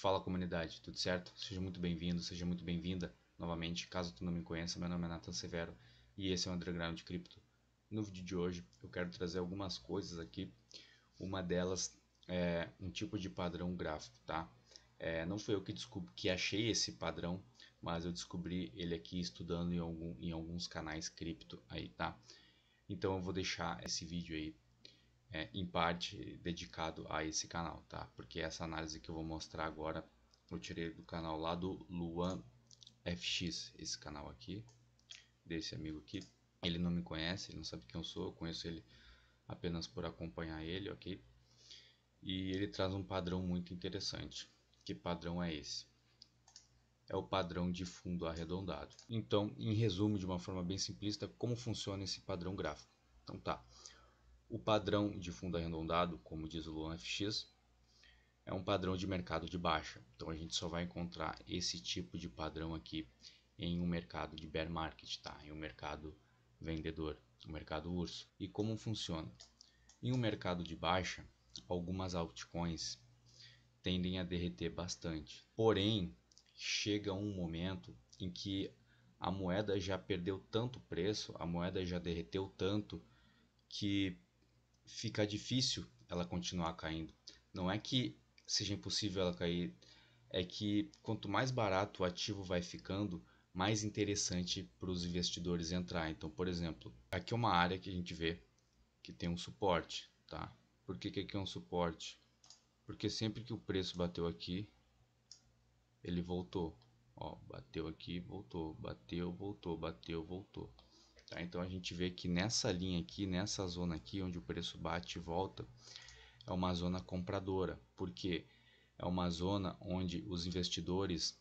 Fala comunidade, tudo certo? Seja muito bem-vindo, seja muito bem-vinda novamente. Caso tu não me conheça, meu nome é Nathan Severo e esse é o Underground Cripto. No vídeo de hoje eu quero trazer algumas coisas aqui. Uma delas é um tipo de padrão gráfico, tá? É, não foi eu que descobri, que achei esse padrão, mas eu descobri ele aqui estudando em, algum, em alguns canais cripto aí, tá? Então eu vou deixar esse vídeo aí é, em parte dedicado a esse canal, tá? Porque essa análise que eu vou mostrar agora eu tirei do canal lá do Luan FX, esse canal aqui, desse amigo aqui. Ele não me conhece, ele não sabe quem eu sou, eu conheço ele apenas por acompanhar ele, ok? E ele traz um padrão muito interessante. Que padrão é esse? É o padrão de fundo arredondado. Então, em resumo, de uma forma bem simplista, como funciona esse padrão gráfico? Então tá, o padrão de fundo arredondado, como diz o Luan FX, é um padrão de mercado de baixa. Então a gente só vai encontrar esse tipo de padrão aqui em um mercado de bear market, tá? Em um mercado vendedor, no um mercado urso. E como funciona? Em um mercado de baixa, algumas altcoins tendem a derreter bastante. Porém, chega um momento em que a moeda já perdeu tanto preço, a moeda já derreteu tanto que fica difícil ela continuar caindo. Não é que seja impossível ela cair, é que quanto mais barato o ativo vai ficando, mais interessante para os investidores entrar. Então, por exemplo, aqui é uma área que a gente vê que tem um suporte, tá? Por que, que aqui é um suporte? Porque sempre que o preço bateu aqui, ele voltou. Ó, bateu aqui, voltou, bateu, voltou, bateu, voltou. Tá? Então a gente vê que nessa linha aqui, nessa zona aqui, onde o preço bate e volta, é uma zona compradora, porque é uma zona onde os investidores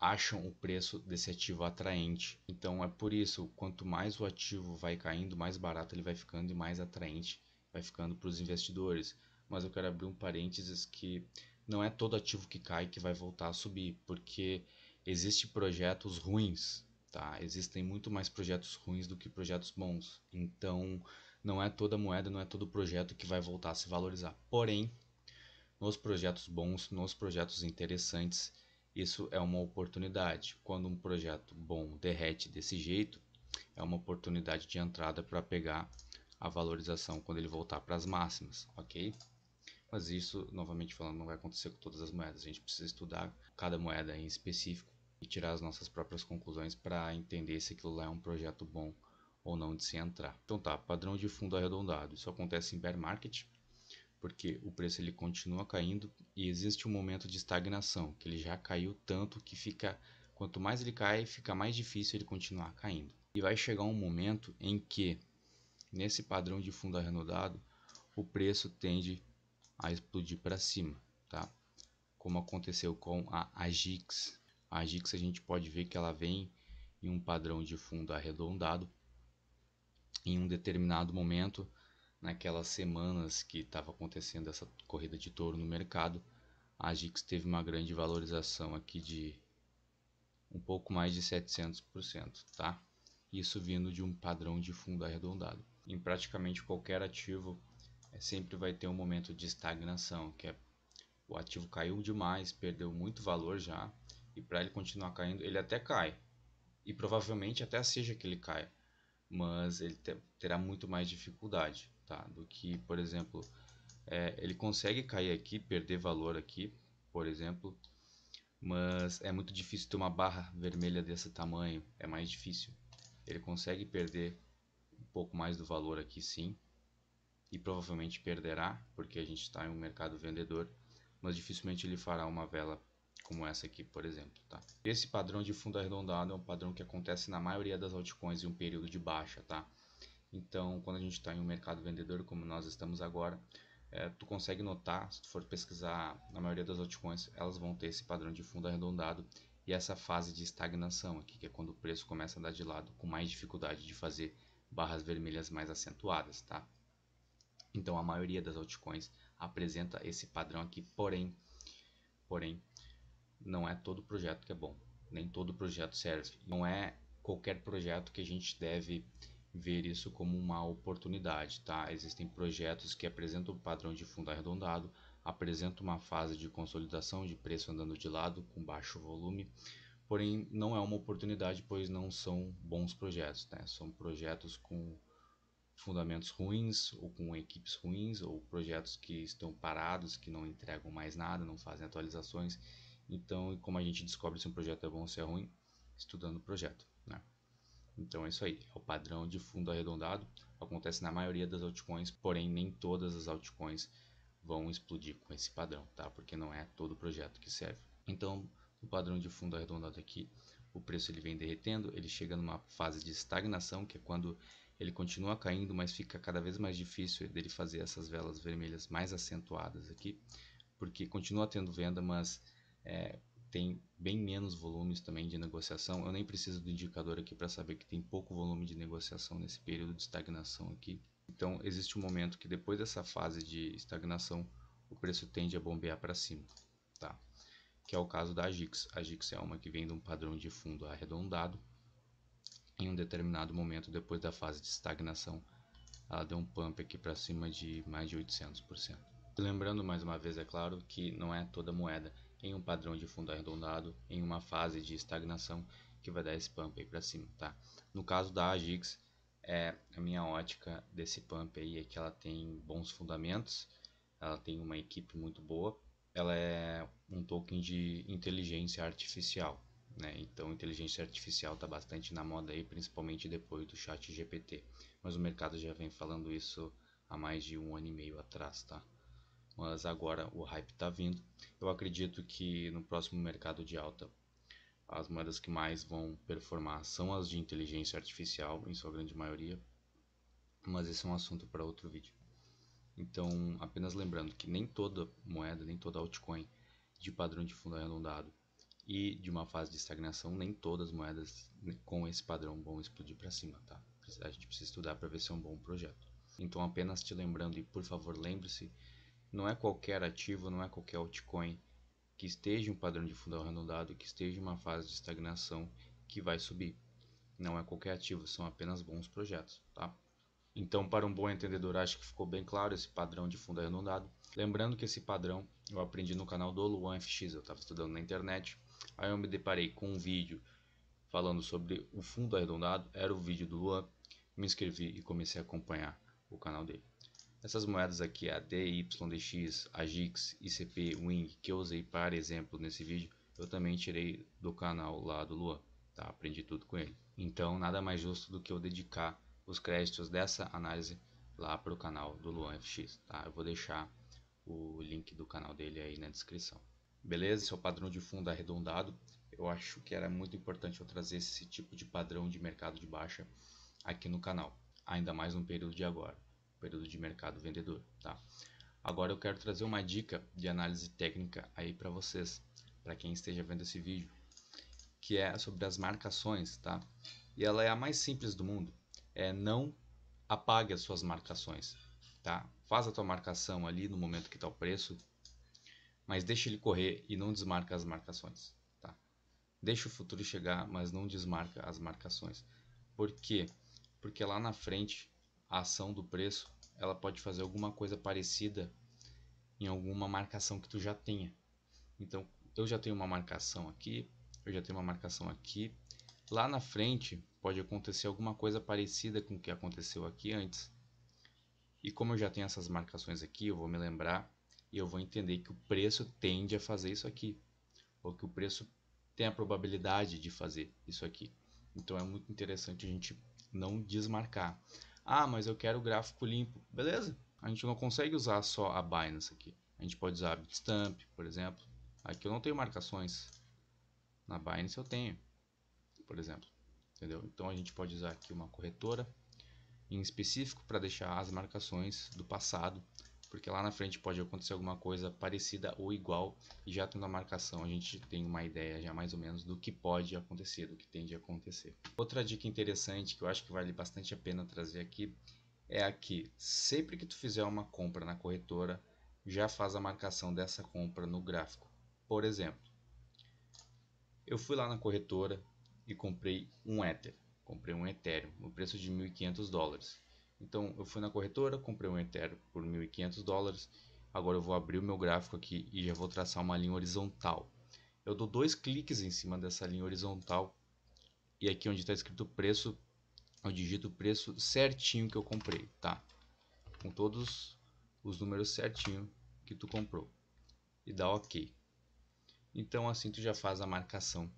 acham o preço desse ativo atraente. Então é por isso, quanto mais o ativo vai caindo, mais barato ele vai ficando e mais atraente vai ficando para os investidores. Mas eu quero abrir um parênteses que não é todo ativo que cai que vai voltar a subir, porque existe projetos ruins tá? Existem muito mais projetos ruins do que projetos bons. Então, não é toda moeda, não é todo projeto que vai voltar a se valorizar. Porém, nos projetos bons, nos projetos interessantes, isso é uma oportunidade. Quando um projeto bom derrete desse jeito, é uma oportunidade de entrada para pegar a valorização quando ele voltar para as máximas, ok? Mas isso, novamente falando, não vai acontecer com todas as moedas. A gente precisa estudar cada moeda em específico e tirar as nossas próprias conclusões para entender se aquilo lá é um projeto bom ou não de se entrar. Então tá, padrão de fundo arredondado. Isso acontece em bear market, porque o preço ele continua caindo e existe um momento de estagnação, que ele já caiu tanto que fica quanto mais ele cai, fica mais difícil ele continuar caindo. E vai chegar um momento em que nesse padrão de fundo arredondado, o preço tende a explodir para cima, tá? Como aconteceu com a Agix, a Gix a gente pode ver que ela vem em um padrão de fundo arredondado. Em um determinado momento, naquelas semanas que estava acontecendo essa corrida de touro no mercado, a Gix teve uma grande valorização aqui de um pouco mais de 700%, tá? Isso vindo de um padrão de fundo arredondado. Em praticamente qualquer ativo, é, sempre vai ter um momento de estagnação, que é o ativo caiu demais, perdeu muito valor já, e para ele continuar caindo, ele até cai. E provavelmente até seja que ele caia. Mas ele terá muito mais dificuldade, tá? Do que, por exemplo, é, ele consegue cair aqui, perder valor aqui, por exemplo. Mas é muito difícil ter uma barra vermelha desse tamanho. É mais difícil. Ele consegue perder um pouco mais do valor aqui sim. E provavelmente perderá, porque a gente está em um mercado vendedor. Mas dificilmente ele fará uma vela como essa aqui, por exemplo. Tá? Esse padrão de fundo arredondado é um padrão que acontece na maioria das altcoins em um período de baixa. Tá? Então, quando a gente está em um mercado vendedor, como nós estamos agora, é, tu consegue notar, se tu for pesquisar na maioria das altcoins, elas vão ter esse padrão de fundo arredondado e essa fase de estagnação aqui, que é quando o preço começa a dar de lado com mais dificuldade de fazer barras vermelhas mais acentuadas, tá? Então a maioria das altcoins apresenta esse padrão aqui, porém, porém não é todo projeto que é bom, nem todo projeto serve. Não é qualquer projeto que a gente deve ver isso como uma oportunidade, tá? Existem projetos que apresentam o padrão de fundo arredondado, apresentam uma fase de consolidação de preço andando de lado com baixo volume, porém não é uma oportunidade, pois não são bons projetos, né? São projetos com fundamentos ruins ou com equipes ruins ou projetos que estão parados, que não entregam mais nada, não fazem atualizações então, como a gente descobre se um projeto é bom ou se é ruim? Estudando o projeto, né? Então é isso aí, é o padrão de fundo arredondado, acontece na maioria das altcoins, porém nem todas as altcoins vão explodir com esse padrão, tá? Porque não é todo o projeto que serve. Então, o padrão de fundo arredondado aqui, o preço ele vem derretendo, ele chega numa fase de estagnação, que é quando ele continua caindo, mas fica cada vez mais difícil dele fazer essas velas vermelhas mais acentuadas aqui, porque continua tendo venda, mas é, tem bem menos volumes também de negociação. Eu nem preciso do indicador aqui para saber que tem pouco volume de negociação nesse período de estagnação aqui. Então existe um momento que depois dessa fase de estagnação o preço tende a bombear para cima, tá? Que é o caso da Agix. A Agix é uma que vem de um padrão de fundo arredondado. Em um determinado momento depois da fase de estagnação, ela deu um pump aqui para cima de mais de 800%. Lembrando mais uma vez, é claro, que não é toda moeda em um padrão de fundo arredondado, em uma fase de estagnação que vai dar esse pump aí para cima, tá? No caso da Agix, é, a minha ótica desse pump aí é que ela tem bons fundamentos, ela tem uma equipe muito boa, ela é um token de inteligência artificial, né? Então, inteligência artificial está bastante na moda aí, principalmente depois do chat GPT. Mas o mercado já vem falando isso há mais de um ano e meio atrás, tá? mas agora o hype está vindo. Eu acredito que no próximo mercado de alta, as moedas que mais vão performar são as de inteligência artificial, em sua grande maioria, mas esse é um assunto para outro vídeo. Então, apenas lembrando que nem toda moeda, nem toda altcoin de padrão de fundo arredondado e de uma fase de estagnação, nem todas as moedas com esse padrão vão explodir para cima, tá? A gente precisa estudar para ver se é um bom projeto. Então, apenas te lembrando e por favor, lembre-se não é qualquer ativo, não é qualquer altcoin que esteja em um padrão de fundo arredondado, que esteja em uma fase de estagnação que vai subir. Não é qualquer ativo, são apenas bons projetos, tá? Então, para um bom entendedor, acho que ficou bem claro esse padrão de fundo arredondado. Lembrando que esse padrão eu aprendi no canal do Luan FX, eu estava estudando na internet. Aí eu me deparei com um vídeo falando sobre o fundo arredondado, era o vídeo do Luan. Me inscrevi e comecei a acompanhar o canal dele. Essas moedas aqui, a DYDX, AGIX, ICP, WING, que eu usei para exemplo nesse vídeo, eu também tirei do canal lá do Luan, tá? aprendi tudo com ele. Então nada mais justo do que eu dedicar os créditos dessa análise lá para o canal do Luan FX. Tá? Eu vou deixar o link do canal dele aí na descrição. Beleza? Esse é o padrão de fundo arredondado. Eu acho que era muito importante eu trazer esse tipo de padrão de mercado de baixa aqui no canal, ainda mais no período de agora período de mercado vendedor, tá? Agora eu quero trazer uma dica de análise técnica aí para vocês, para quem esteja vendo esse vídeo, que é sobre as marcações, tá? E ela é a mais simples do mundo. É não apague as suas marcações, tá? Faz a tua marcação ali no momento que está o preço, mas deixa ele correr e não desmarca as marcações, tá? Deixa o futuro chegar, mas não desmarca as marcações. Por quê? Porque lá na frente a ação do preço, ela pode fazer alguma coisa parecida em alguma marcação que tu já tenha. Então, eu já tenho uma marcação aqui, eu já tenho uma marcação aqui. Lá na frente pode acontecer alguma coisa parecida com o que aconteceu aqui antes. E como eu já tenho essas marcações aqui, eu vou me lembrar e eu vou entender que o preço tende a fazer isso aqui, ou que o preço tem a probabilidade de fazer isso aqui. Então é muito interessante a gente não desmarcar. Ah, mas eu quero gráfico limpo. Beleza, a gente não consegue usar só a Binance aqui. A gente pode usar a Bitstamp, por exemplo. Aqui eu não tenho marcações. Na Binance eu tenho, por exemplo. Entendeu? Então a gente pode usar aqui uma corretora em específico para deixar as marcações do passado porque lá na frente pode acontecer alguma coisa parecida ou igual, e já tendo a marcação a gente tem uma ideia já mais ou menos do que pode acontecer, do que tende a acontecer. Outra dica interessante que eu acho que vale bastante a pena trazer aqui é a que sempre que tu fizer uma compra na corretora, já faz a marcação dessa compra no gráfico. Por exemplo, eu fui lá na corretora e comprei um Ether, comprei um Ethereum no preço de 1.500 dólares. Então eu fui na corretora, comprei um Ethereum por 1.500 dólares. Agora eu vou abrir o meu gráfico aqui e já vou traçar uma linha horizontal. Eu dou dois cliques em cima dessa linha horizontal e aqui onde está escrito preço, eu digito o preço certinho que eu comprei, tá? Com todos os números certinho que tu comprou e dá OK. Então assim tu já faz a marcação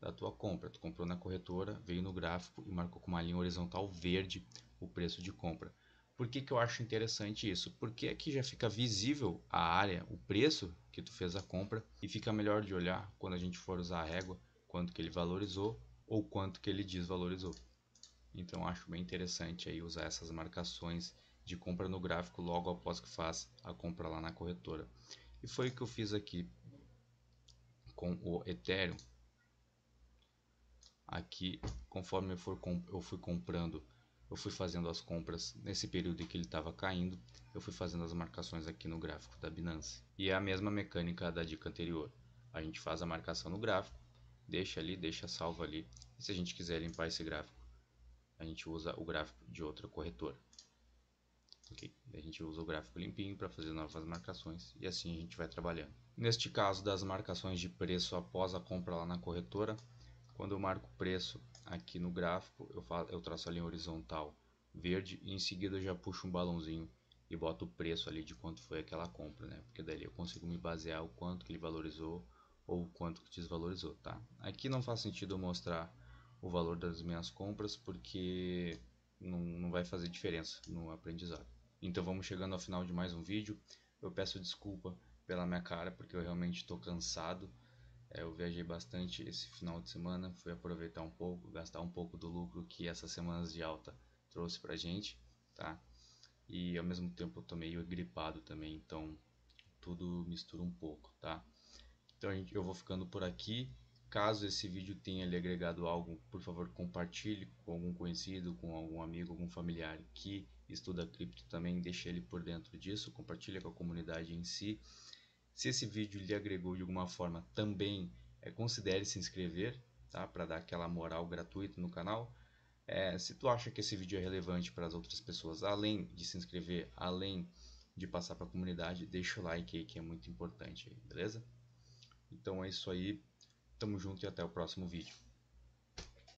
da tua compra. Tu comprou na corretora, veio no gráfico e marcou com uma linha horizontal verde o preço de compra. Por que, que eu acho interessante isso? Porque aqui já fica visível a área, o preço que tu fez a compra e fica melhor de olhar quando a gente for usar a régua, quanto que ele valorizou ou quanto que ele desvalorizou. Então acho bem interessante aí usar essas marcações de compra no gráfico logo após que faz a compra lá na corretora. E foi o que eu fiz aqui com o Ethereum. Aqui, conforme eu, for, eu fui comprando eu fui fazendo as compras nesse período em que ele estava caindo, eu fui fazendo as marcações aqui no gráfico da Binance. E é a mesma mecânica da dica anterior. A gente faz a marcação no gráfico, deixa ali, deixa salvo ali. E se a gente quiser limpar esse gráfico, a gente usa o gráfico de outra corretora. Ok, a gente usa o gráfico limpinho para fazer novas marcações e assim a gente vai trabalhando. Neste caso das marcações de preço após a compra lá na corretora, quando eu marco o preço aqui no gráfico, eu, faço, eu traço a linha horizontal verde e em seguida já puxo um balãozinho e boto o preço ali de quanto foi aquela compra, né? Porque daí eu consigo me basear o quanto que ele valorizou ou o quanto que desvalorizou, tá? Aqui não faz sentido eu mostrar o valor das minhas compras porque não, não vai fazer diferença no aprendizado. Então vamos chegando ao final de mais um vídeo. Eu peço desculpa pela minha cara porque eu realmente estou cansado é, eu viajei bastante esse final de semana, fui aproveitar um pouco, gastar um pouco do lucro que essas semanas de alta trouxe pra gente, tá? E ao mesmo tempo eu tô meio gripado também, então tudo mistura um pouco, tá? Então eu vou ficando por aqui. Caso esse vídeo tenha lhe agregado algo, por favor compartilhe com algum conhecido, com algum amigo, algum familiar que estuda cripto também, deixe ele por dentro disso, compartilhe com a comunidade em si. Se esse vídeo lhe agregou de alguma forma também, é, considere se inscrever tá? para dar aquela moral gratuita no canal. É, se tu acha que esse vídeo é relevante para as outras pessoas, além de se inscrever, além de passar para a comunidade, deixa o like aí que é muito importante, beleza? Então é isso aí, tamo junto e até o próximo vídeo.